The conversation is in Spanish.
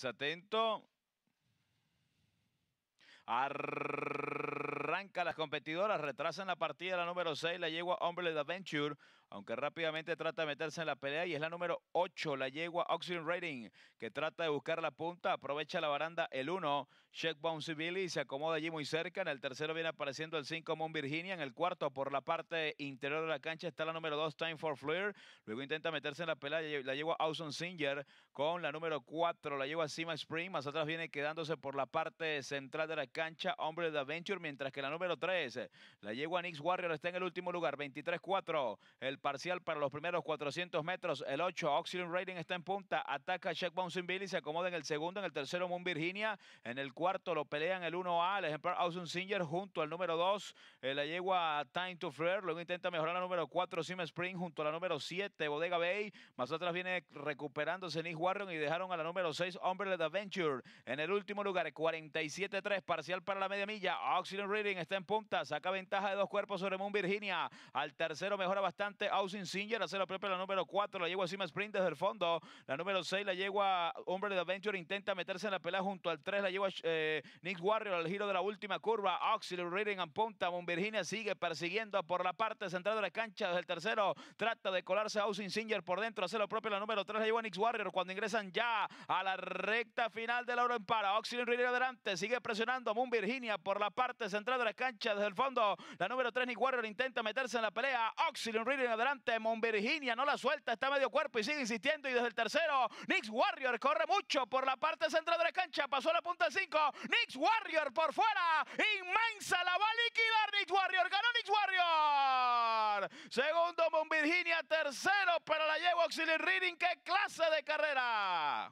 Pues atento. Arranca las competidoras, retrasan la partida la número 6, la yegua de Adventure aunque rápidamente trata de meterse en la pelea y es la número 8, la yegua Oxygen Rating, que trata de buscar la punta, aprovecha la baranda el 1, Check Bouncy Billy se acomoda allí muy cerca, en el tercero viene apareciendo el 5 Moon Virginia, en el cuarto por la parte interior de la cancha está la número 2 Time for Flair, luego intenta meterse en la pelea la yegua Austin Singer con la número 4, la yegua Sima Spring, más atrás viene quedándose por la parte central de la cancha Hombre de Adventure, mientras que la número 3, la yegua Nix Warrior está en el último lugar, 23-4, el parcial para los primeros 400 metros. El 8, Oxygen Rating está en punta. Ataca Check Bouncing Billy. Se acomoda en el segundo. En el tercero, Moon Virginia. En el cuarto lo pelean el 1A. El ejemplar Austin Singer junto al número 2. Eh, la yegua Time to Flare. Luego intenta mejorar la número 4, Sim Spring. Junto a la número 7, Bodega Bay. Más atrás viene recuperándose Nick Warren y dejaron a la número 6, Umbrella Adventure. En el último lugar, 47-3. Parcial para la media milla. Oxygen Rating está en punta. Saca ventaja de dos cuerpos sobre Moon Virginia. Al tercero mejora bastante. Austin Singer hace la propia la número 4, la yegua Sima Sprint desde el fondo, la número 6, la yegua Hombre de Adventure intenta meterse en la pelea junto al 3, la lleva eh, Nick Warrior al giro de la última curva, Oxygen Reading en punta, Moon Virginia sigue persiguiendo por la parte central de la cancha desde el tercero, trata de colarse Austin Singer por dentro, hace lo propio la número 3, la yegua Nick Warrior cuando ingresan ya a la recta final de la en para, Oxygen Reading adelante, sigue presionando a Moon Virginia por la parte central de la cancha desde el fondo, la número 3 Nick Warrior intenta meterse en la pelea, Oxley Reading Adelante, Mon Virginia no la suelta, está medio cuerpo y sigue insistiendo. Y desde el tercero, Nix Warrior corre mucho por la parte central de la cancha. Pasó la punta 5. Nix Warrior por fuera. Inmensa la va a liquidar Nix Warrior. Ganó Nix Warrior. Segundo, Mon Virginia. Tercero pero la yegua Auxiliary Reading. ¡Qué clase de carrera!